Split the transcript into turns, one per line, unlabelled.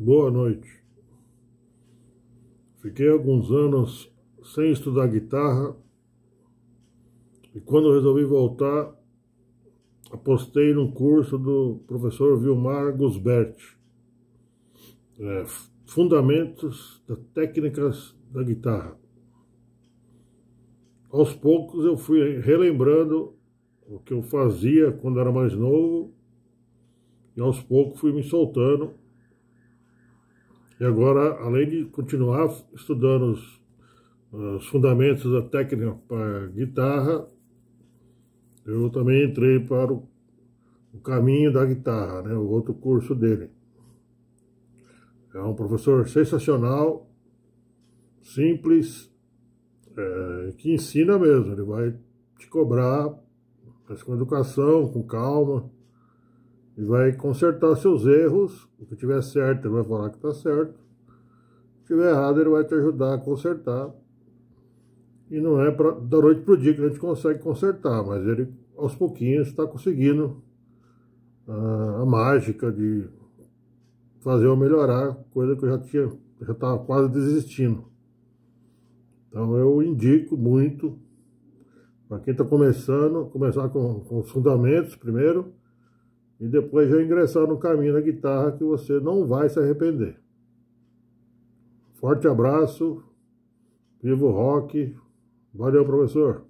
Boa noite. Fiquei alguns anos sem estudar guitarra e quando resolvi voltar, apostei num curso do professor Vilmar Gusbert, é, Fundamentos das Técnicas da Guitarra. Aos poucos eu fui relembrando o que eu fazia quando era mais novo e aos poucos fui me soltando e agora, além de continuar estudando os, os fundamentos da técnica para guitarra, eu também entrei para o, o caminho da guitarra, né, o outro curso dele. É um professor sensacional, simples, é, que ensina mesmo, ele vai te cobrar, mas com educação, com calma e vai consertar seus erros. O que tiver certo, ele vai falar que está certo. O que tiver errado, ele vai te ajudar a consertar. E não é pra, da noite para o dia que a gente consegue consertar, mas ele aos pouquinhos está conseguindo a, ah, a mágica de fazer eu melhorar, coisa que eu já tinha, já estava quase desistindo. Então eu indico muito para quem está começando, começar com, com os fundamentos primeiro e depois já ingressar no caminho da guitarra que você não vai se arrepender. Forte abraço, vivo rock, valeu professor!